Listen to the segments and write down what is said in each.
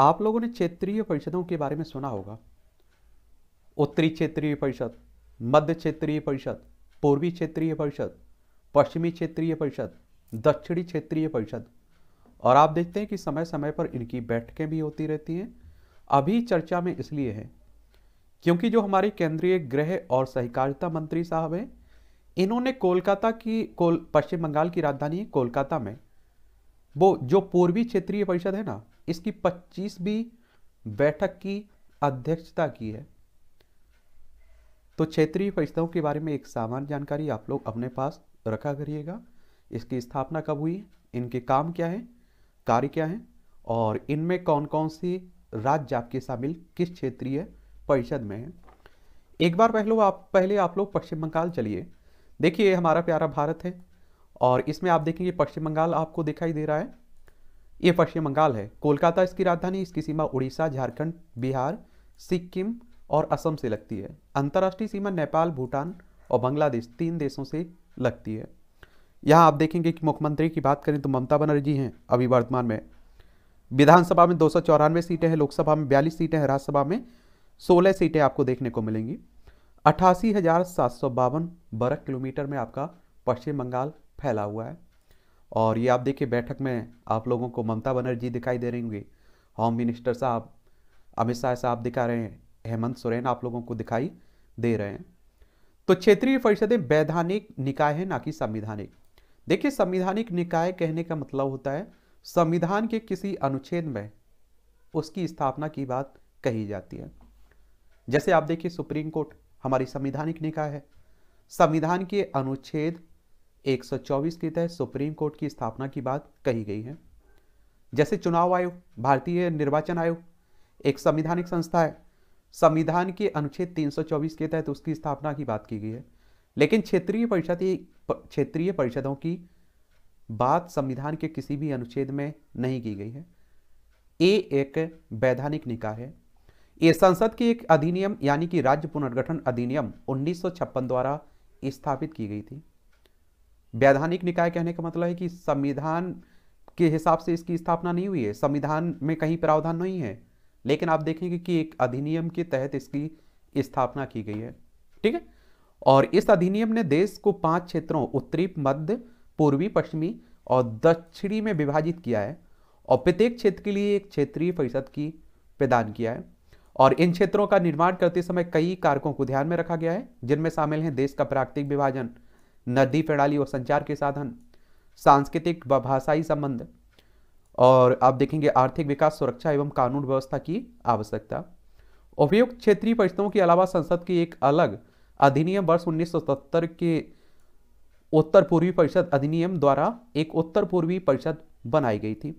आप लोगों ने क्षेत्रीय परिषदों के बारे में सुना होगा उत्तरी क्षेत्रीय परिषद मध्य क्षेत्रीय परिषद पूर्वी क्षेत्रीय परिषद पश्चिमी क्षेत्रीय परिषद दक्षिणी क्षेत्रीय परिषद और आप देखते हैं कि समय समय पर इनकी बैठकें भी होती रहती हैं अभी चर्चा में इसलिए है क्योंकि जो हमारे केंद्रीय गृह और सहकारिता मंत्री साहब हैं इन्होंने कोलकाता की कोल पश्चिम बंगाल की राजधानी कोलकाता में वो जो पूर्वी क्षेत्रीय परिषद है ना इसकी 25वीं बैठक की अध्यक्षता की है तो क्षेत्रीय परिषदों के बारे में एक सामान्य जानकारी आप लोग अपने पास रखा करिएगा इसकी स्थापना कब हुई इनके काम क्या है कार्य क्या है और इनमें कौन कौन सी राज्य आपके शामिल किस क्षेत्रीय परिषद में है एक बार पहले आप पहले आप लोग पश्चिम बंगाल चलिए देखिए हमारा प्यारा भारत है और इसमें आप देखेंगे पश्चिम बंगाल आपको दिखाई दे रहा है ये पश्चिम बंगाल है कोलकाता इसकी राजधानी इसकी सीमा उड़ीसा झारखंड बिहार सिक्किम और असम से लगती है अंतर्राष्ट्रीय सीमा नेपाल भूटान और बांग्लादेश तीन देशों से लगती है यहाँ आप देखेंगे कि मुख्यमंत्री की बात करें तो ममता बनर्जी हैं अभी वर्तमान में विधानसभा में दो सीटें हैं लोकसभा में बयालीस सीटें हैं राज्यसभा में सोलह सीटें आपको देखने को मिलेंगी अट्ठासी हज़ार सात सौ बावन वर्ग किलोमीटर में आपका पश्चिम बंगाल फैला हुआ है और ये आप देखिए बैठक में आप लोगों को ममता बनर्जी दिखाई दे रही होंगी होम मिनिस्टर साहब अमित शाह साहब दिखा रहे हैं हेमंत सोरेन आप लोगों को दिखाई दे रहे हैं तो क्षेत्रीय परिषदें वैधानिक निकाय है ना कि संविधानिक देखिए संविधानिक निकाय कहने का मतलब होता है संविधान के किसी अनुच्छेद में उसकी स्थापना की बात कही जाती है जैसे आप देखिए सुप्रीम कोर्ट हमारी संविधानिक निकाय है संविधान के अनुच्छेद 124 के तहत सुप्रीम कोर्ट की स्थापना की बात कही गई है जैसे चुनाव आयोग भारतीय निर्वाचन आयोग एक संविधानिक संस्था है संविधान के अनुच्छेद 324 के तहत उसकी स्थापना की बात की गई है लेकिन क्षेत्रीय परिषद क्षेत्रीय परिषदों की बात संविधान के किसी भी अनुच्छेद में नहीं की गई है ये एक वैधानिक निकाय है ये संसद के एक अधिनियम यानी कि राज्य पुनर्गठन अधिनियम उन्नीस द्वारा स्थापित की गई थी वैधानिक निकाय कहने का मतलब है कि संविधान के हिसाब से इसकी स्थापना नहीं हुई है संविधान में कहीं प्रावधान नहीं है लेकिन आप देखेंगे कि एक अधिनियम के तहत इसकी स्थापना की गई है ठीक है और इस अधिनियम ने देश को पांच क्षेत्रों उत्तरी मध्य पूर्वी पश्चिमी और दक्षिणी में विभाजित किया है और प्रत्येक क्षेत्र के लिए एक क्षेत्रीय परिषद की प्रदान किया है और इन क्षेत्रों का निर्माण करते समय कई कारकों को ध्यान में रखा गया है जिनमें शामिल है देश का प्राकृतिक विभाजन नदी प्रणाली और संचार के साधन सांस्कृतिक व भाषाई संबंध और आप देखेंगे आर्थिक विकास सुरक्षा एवं कानून व्यवस्था की आवश्यकता उपयुक्त क्षेत्रीय परिषदों के अलावा संसद की एक अलग अधिनियम वर्ष उन्नीस के उत्तर पूर्वी परिषद अधिनियम द्वारा एक उत्तर पूर्वी परिषद बनाई गई थी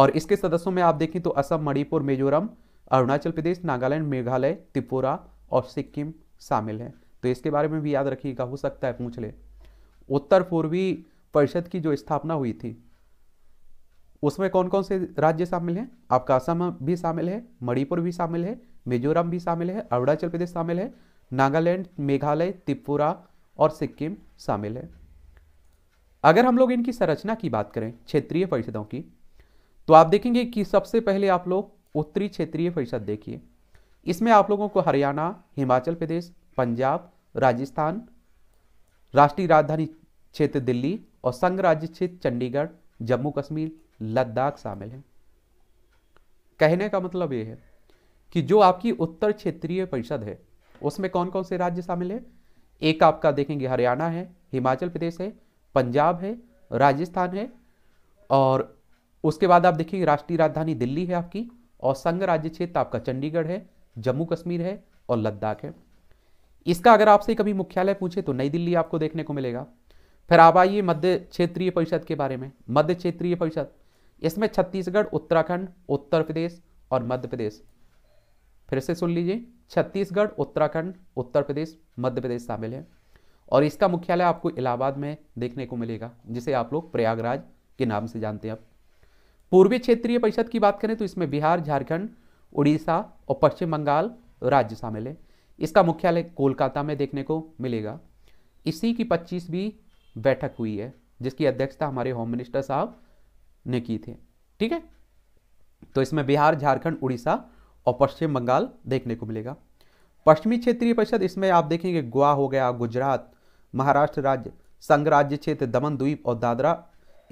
और इसके सदस्यों में आप देखें तो असम मणिपुर मिजोरम अरुणाचल प्रदेश नागालैंड मेघालय त्रिपुरा और सिक्किम शामिल हैं तो इसके बारे में भी याद रखिएगा हो सकता है पूछ ले उत्तर पूर्वी परिषद की जो स्थापना हुई थी उसमें कौन कौन से राज्य शामिल हैं आपका असम भी शामिल है मणिपुर भी शामिल है मिजोरम भी शामिल है अरुणाचल प्रदेश शामिल है नागालैंड मेघालय त्रिपुरा और सिक्किम शामिल है अगर हम लोग इनकी संरचना की बात करें क्षेत्रीय परिषदों की तो आप देखेंगे कि सबसे पहले आप लोग उत्तरी क्षेत्रीय परिषद देखिए इसमें आप लोगों को हरियाणा हिमाचल प्रदेश पंजाब राजस्थान राष्ट्रीय राजधानी क्षेत्र दिल्ली और संघ राज्य क्षेत्र चंडीगढ़ जम्मू कश्मीर लद्दाख शामिल हैं कहने का मतलब यह है कि जो आपकी उत्तर क्षेत्रीय परिषद है उसमें कौन कौन से राज्य शामिल है एक आपका देखेंगे हरियाणा है हिमाचल प्रदेश है पंजाब है राजस्थान है और उसके बाद आप देखेंगे राष्ट्रीय राजधानी दिल्ली है आपकी और संघ राज्य क्षेत्र आपका चंडीगढ़ है जम्मू कश्मीर है और लद्दाख है इसका अगर आपसे कभी मुख्यालय पूछे तो नई दिल्ली आपको देखने को मिलेगा फिर आप आइए मध्य क्षेत्रीय परिषद के बारे में मध्य क्षेत्रीय परिषद इसमें छत्तीसगढ़ उत्तराखंड उत्तर प्रदेश और मध्य प्रदेश फिर से सुन लीजिए छत्तीसगढ़ उत्तराखंड उत्तर प्रदेश मध्य प्रदेश शामिल है और इसका मुख्यालय आपको इलाहाबाद में देखने को मिलेगा जिसे आप लोग प्रयागराज के नाम से जानते हैं अब पूर्वी क्षेत्रीय परिषद की बात करें तो इसमें बिहार झारखंड उड़ीसा और पश्चिम बंगाल राज्य शामिल है इसका मुख्यालय कोलकाता में देखने को मिलेगा इसी की पच्चीसवीं बैठक हुई है जिसकी अध्यक्षता हमारे होम मिनिस्टर साहब ने की थी ठीक है तो इसमें बिहार झारखंड उड़ीसा और पश्चिम बंगाल देखने को मिलेगा पश्चिमी क्षेत्रीय परिषद इसमें आप देखेंगे गोवा हो गया गुजरात महाराष्ट्र राज्य संघ राज्य क्षेत्र दमन द्वीप और दादरा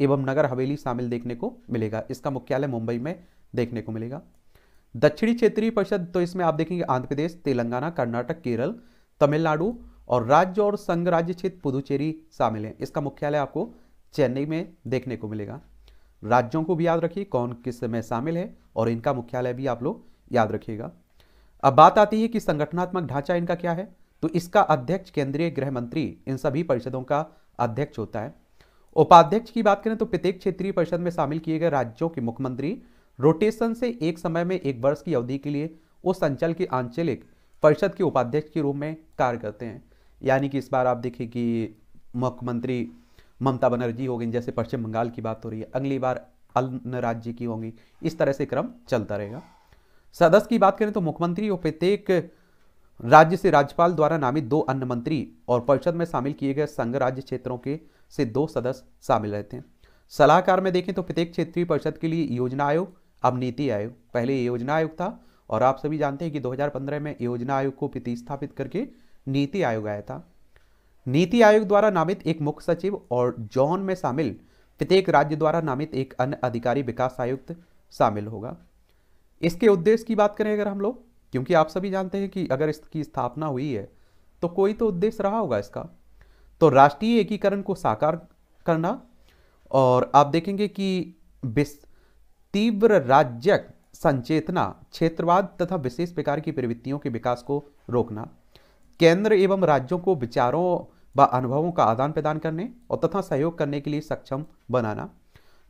एवं नगर हवेली शामिल देखने को मिलेगा इसका मुख्यालय मुंबई में देखने को मिलेगा दक्षिणी क्षेत्रीय परिषद तो इसमें आप देखेंगे आंध्र प्रदेश तेलंगाना कर्नाटक केरल तमिलनाडु और राज्य और संघ राज्य क्षेत्र पुदुचेरी शामिल हैं इसका मुख्यालय आपको चेन्नई में देखने को मिलेगा राज्यों को भी याद रखिए कौन किस में शामिल है और इनका मुख्यालय भी आप लोग याद रखिएगा अब बात आती है कि संगठनात्मक ढांचा इनका क्या है तो इसका अध्यक्ष केंद्रीय गृह मंत्री इन सभी परिषदों का अध्यक्ष होता है उपाध्यक्ष की बात करें तो प्रत्येक क्षेत्रीय परिषद में शामिल किए गए राज्यों के मुख्यमंत्री रोटेशन से एक समय में एक वर्ष की अवधि के लिए उस अंचल के आंचलिक परिषद के उपाध्यक्ष के रूप में कार्य करते हैं यानी कि इस बार आप देखिए कि मुख्यमंत्री ममता बनर्जी हो गई जैसे पश्चिम बंगाल की बात हो रही है अगली बार अन्य राज्य की होंगी इस तरह से क्रम चलता रहेगा सदस्य की बात करें तो मुख्यमंत्री और प्रत्येक राज्य से राज्यपाल द्वारा नामित दो अन्य मंत्री और परिषद में शामिल किए गए संघ राज्य क्षेत्रों के से दो सदस्य शामिल रहते हैं सलाहकार में देखें तो प्रत्येक क्षेत्रीय परिषद के लिए योजना आयोग अब नीति आयोग पहले योजना आयोग था और आप सभी जानते हैं कि 2015 में योजना आयोग को प्रतिस्थापित करके नीति आयोग आया था नीति आयोग द्वारा नामित एक मुख्य सचिव और जॉन में शामिल प्रत्येक राज्य द्वारा नामित एक अन्य अधिकारी विकास आयुक्त शामिल होगा इसके उद्देश्य की बात करें अगर हम लोग क्योंकि आप सभी जानते हैं कि अगर इसकी स्थापना हुई है तो कोई तो उद्देश्य रहा होगा इसका तो राष्ट्रीय एकीकरण को साकार करना और आप देखेंगे कि विश्व तीव्र राज्य संचेतना क्षेत्रवाद तथा विशेष प्रकार की प्रवृत्तियों के विकास को रोकना केंद्र एवं राज्यों को विचारों व अनुभवों का आदान प्रदान करने और तथा सहयोग करने के लिए सक्षम बनाना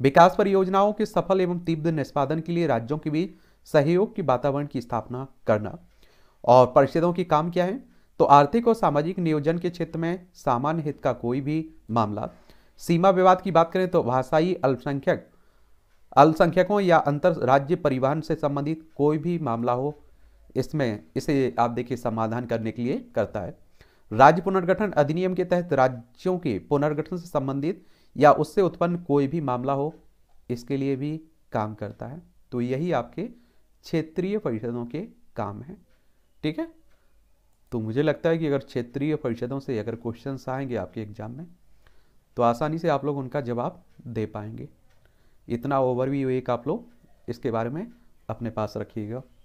विकास परियोजनाओं के सफल एवं तीव्र निष्पादन के लिए राज्यों के बीच सहयोग की वातावरण की स्थापना करना और परिषदों की काम क्या है तो आर्थिक और सामाजिक नियोजन के क्षेत्र में सामान्य हित का कोई भी मामला सीमा विवाद की बात करें तो भाषाई अल्पसंख्यक अल्पसंख्यकों या अंतर राज्य परिवहन से संबंधित कोई भी मामला हो इसमें इसे आप देखिए समाधान करने के लिए करता है राज्य पुनर्गठन अधिनियम के तहत राज्यों के पुनर्गठन से संबंधित या उससे उत्पन्न कोई भी मामला हो इसके लिए भी काम करता है तो यही आपके क्षेत्रीय परिषदों के काम है ठीक है तो मुझे लगता है कि अगर क्षेत्रीय परिषदों से अगर क्वेश्चन आएंगे आपके एग्जाम में तो आसानी से आप लोग उनका जवाब दे पाएंगे इतना ओवरव्यू एक आप लोग इसके बारे में अपने पास रखिएगा